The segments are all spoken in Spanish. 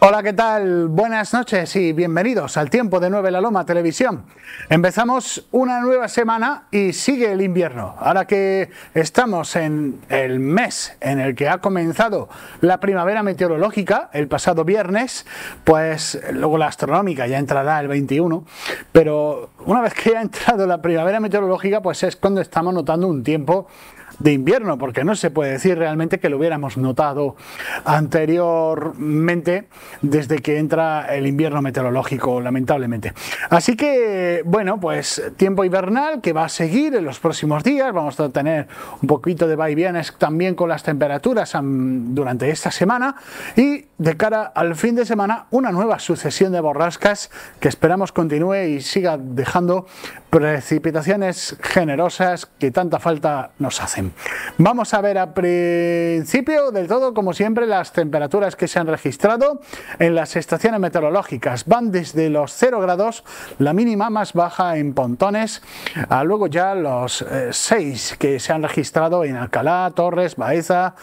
Hola, ¿qué tal? Buenas noches y bienvenidos al tiempo de 9 La Loma Televisión. Empezamos una nueva semana y sigue el invierno. Ahora que estamos en el mes en el que ha comenzado la primavera meteorológica, el pasado viernes, pues luego la astronómica ya entrará el 21, pero una vez que ha entrado la primavera meteorológica, pues es cuando estamos notando un tiempo de invierno, porque no se puede decir realmente que lo hubiéramos notado anteriormente desde que entra el invierno meteorológico, lamentablemente. Así que, bueno, pues tiempo invernal que va a seguir en los próximos días. Vamos a tener un poquito de vaivianes también con las temperaturas durante esta semana. Y de cara al fin de semana, una nueva sucesión de borrascas que esperamos continúe y siga dejando precipitaciones generosas que tanta falta nos hacen. Vamos a ver a principio del todo, como siempre, las temperaturas que se han registrado en las estaciones meteorológicas. Van desde los 0 grados, la mínima más baja en Pontones, a luego ya los 6 eh, que se han registrado en Alcalá, Torres, Baeza,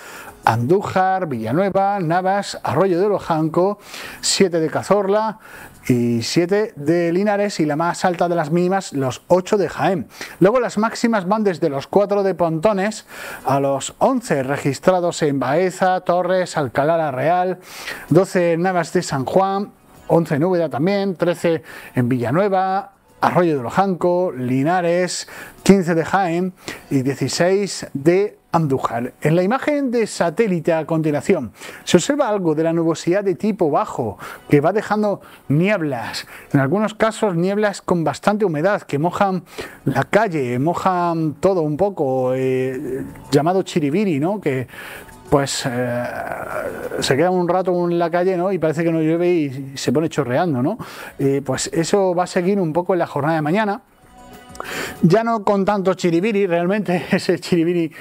Andújar, Villanueva, Navas, Arroyo de Lojanco, 7 de Cazorla y 7 de Linares y la más alta de las mínimas, los 8 de Jaén. Luego las máximas van desde los 4 de Pontones a los 11 registrados en Baeza, Torres, Alcalá la Real, 12 en Navas de San Juan, 11 en Úbeda también, 13 en Villanueva, Arroyo de Lojanco, Linares, 15 de Jaén y 16 de Andújar. En la imagen de satélite a continuación se observa algo de la nubosidad de tipo bajo que va dejando nieblas, en algunos casos nieblas con bastante humedad que mojan la calle, mojan todo un poco, eh, llamado chiribiri, ¿no? que pues eh, se queda un rato en la calle ¿no? y parece que no llueve y se pone chorreando. ¿no? pues eso va a seguir un poco en la jornada de mañana. Ya no con tanto chiribiri, realmente ese chiribiri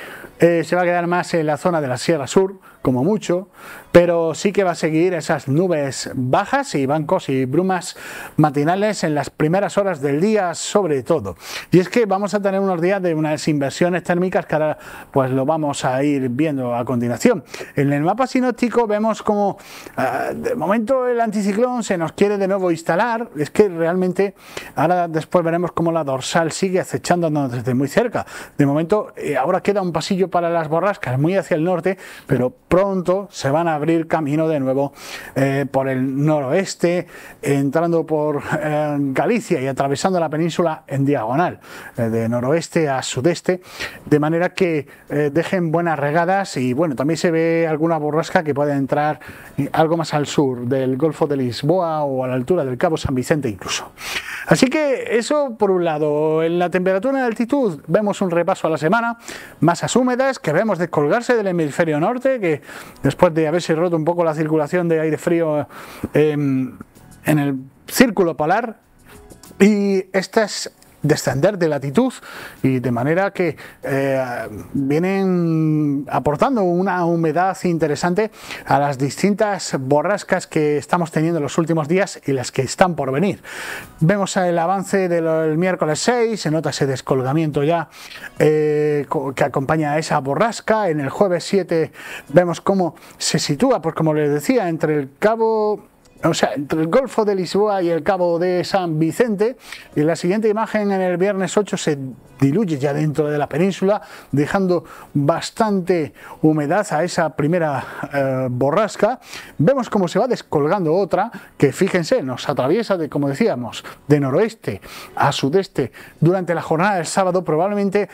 eh, se va a quedar más en la zona de la Sierra Sur, como mucho, pero sí que va a seguir esas nubes bajas y bancos y brumas matinales en las primeras horas del día, sobre todo. Y es que vamos a tener unos días de unas inversiones térmicas que ahora pues lo vamos a ir viendo a continuación. En el mapa sinóptico vemos como eh, de momento el anticiclón se nos quiere de nuevo instalar, es que realmente ahora después veremos cómo la dorsal sigue acechándonos desde muy cerca. De momento eh, ahora queda un pasillo para las borrascas muy hacia el norte, pero pronto se van a abrir camino de nuevo eh, por el noroeste, entrando por eh, Galicia y atravesando la península en diagonal, eh, de noroeste a sudeste, de manera que dejen buenas regadas y bueno, también se ve alguna borrasca que puede entrar algo más al sur del Golfo de Lisboa o a la altura del Cabo San Vicente incluso. Así que eso por un lado, en la temperatura de altitud vemos un repaso a la semana, más asume que vemos descolgarse del hemisferio norte, que después de haberse roto un poco la circulación de aire frío eh, en el círculo polar, y estas descender de latitud y de manera que eh, vienen aportando una humedad interesante a las distintas borrascas que estamos teniendo en los últimos días y las que están por venir. Vemos el avance del miércoles 6, se nota ese descolgamiento ya eh, que acompaña a esa borrasca. En el jueves 7 vemos cómo se sitúa, pues como les decía, entre el cabo o sea, entre el Golfo de Lisboa y el Cabo de San Vicente. Y la siguiente imagen en el viernes 8 se diluye ya dentro de la península, dejando bastante humedad a esa primera eh, borrasca. Vemos cómo se va descolgando otra que, fíjense, nos atraviesa, de, como decíamos, de noroeste a sudeste durante la jornada del sábado, probablemente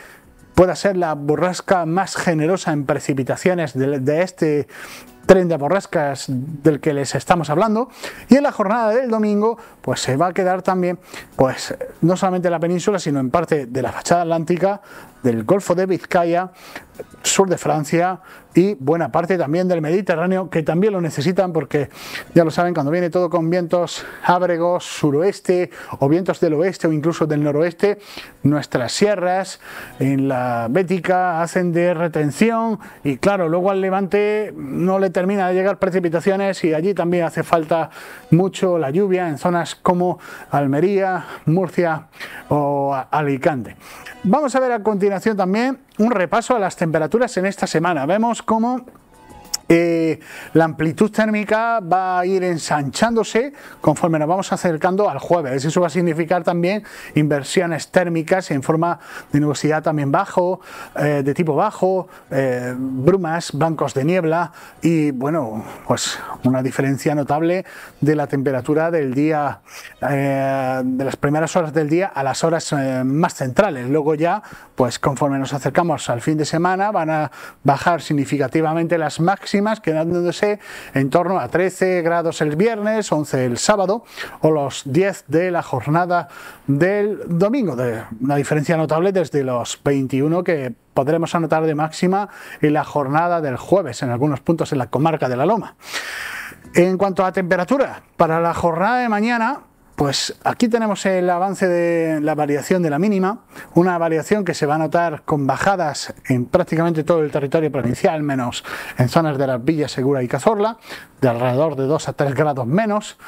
pueda ser la borrasca más generosa en precipitaciones de, de, este tren de borrascas del que les estamos hablando. Y en la jornada del domingo, pues se va a quedar también, pues no solamente en la península, sino en parte de la fachada atlántica, del Golfo de Vizcaya, sur de Francia y buena parte también del Mediterráneo, que también lo necesitan porque ya lo saben, cuando viene todo con vientos ábregos, suroeste o vientos del oeste o incluso del noroeste, nuestras sierras en la Bética hacen de retención y claro, luego al levante no le termina de llegar precipitaciones y allí también hace falta mucho la lluvia en zonas como Almería, Murcia o Alicante. Vamos a ver a continuación también un repaso a las temperaturas en esta semana. Vemos cómo eh, la amplitud térmica va a ir ensanchándose conforme nos vamos acercando al jueves. Eso va a significar también inversiones térmicas en forma de nubosidad también bajo, eh, de tipo bajo, eh, brumas, bancos de niebla y bueno, pues una diferencia notable de la temperatura del día, de las primeras horas del día a las horas más centrales. Luego ya, pues conforme nos acercamos al fin de semana, van a bajar significativamente las máximas quedándose en torno a 13 grados el viernes, 11 el sábado o los 10 de la jornada del domingo. De una diferencia notable desde los 21 que podremos anotar de máxima en la jornada del jueves en algunos puntos en la comarca de la Loma. En cuanto a temperatura, para la jornada de mañana pues aquí tenemos el avance de la variación de la mínima, una variación que se va a notar con bajadas en prácticamente todo el territorio provincial, menos en zonas de las villas Segura y Cazorla, de alrededor de 2 a 3 grados menos,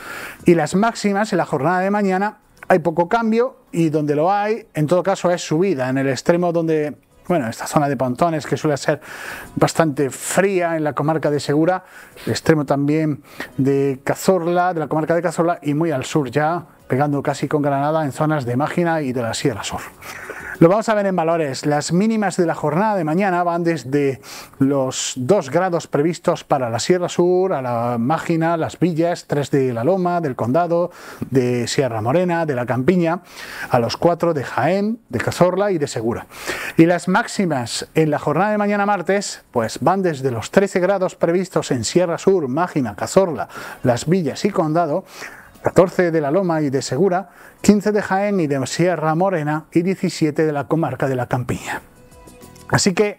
y las máximas en la jornada de mañana hay poco cambio y donde lo hay, en todo caso, es subida. En el extremo donde bueno, esta zona de pontones que suele ser bastante fría en la comarca de Segura, el extremo también de Cazorla, de la comarca de Cazorla y muy al sur ya, pegando casi con Granada en zonas de Mágina y de la Sierra Sur. Lo vamos a ver en valores. Las mínimas de la jornada de mañana van desde los 2 grados previstos para la Sierra Sur, a la Mágina, las Villas, 3 de la Loma, del Condado, de Sierra Morena, de la Campiña, a los 4 de Jaén, de Cazorla y de Segura. Y las máximas en la jornada de mañana martes, pues van desde los 13 grados previstos en Sierra Sur, Mágina, Cazorla, las Villas y Condado, 14 de La Loma y de Segura, 15 de Jaén y de Sierra Morena y 17 de la comarca de la Campiña. Así que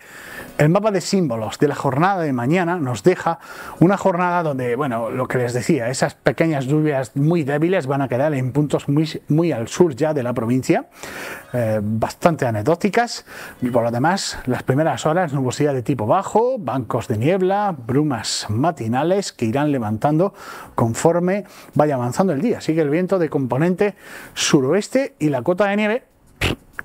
el mapa de símbolos de la jornada de mañana nos deja una jornada donde, bueno, lo que les decía, esas pequeñas lluvias muy débiles van a quedar en puntos muy, muy al sur ya de la provincia, eh, bastante anecdóticas, y por lo demás, las primeras horas, nubosidad de tipo bajo, bancos de niebla, brumas matinales que irán levantando conforme vaya avanzando el día. Sigue el viento de componente suroeste y la cota de nieve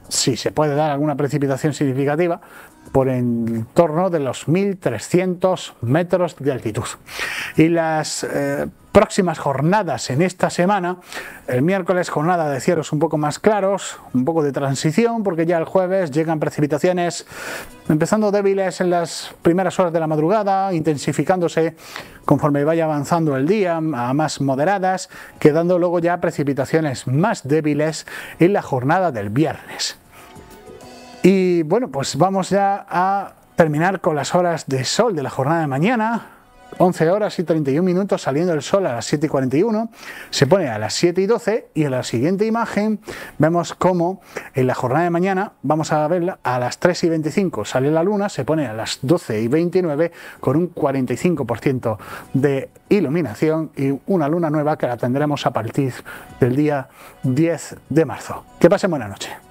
si se puede dar alguna precipitación significativa, por en torno de los 1.300 metros de altitud. Y las eh, próximas jornadas en esta semana, el miércoles jornada de cielos un poco más claros, un poco de transición, porque ya el jueves llegan precipitaciones empezando débiles en las primeras horas de la madrugada, intensificándose conforme vaya avanzando el día a más moderadas, quedando luego ya precipitaciones más débiles en la jornada del viernes. Y bueno, pues vamos ya a terminar con las horas de sol de la jornada de mañana. 11 horas y 31 minutos saliendo el sol a las 7 y 41, se pone a las 7 y 12 y en la siguiente imagen vemos cómo en la jornada de mañana, vamos a verla, a las 3 y 25 sale la luna, se pone a las 12 y 29 con un 45% de iluminación y una luna nueva que la tendremos a partir del día 10 de marzo. Que pasen buena noche.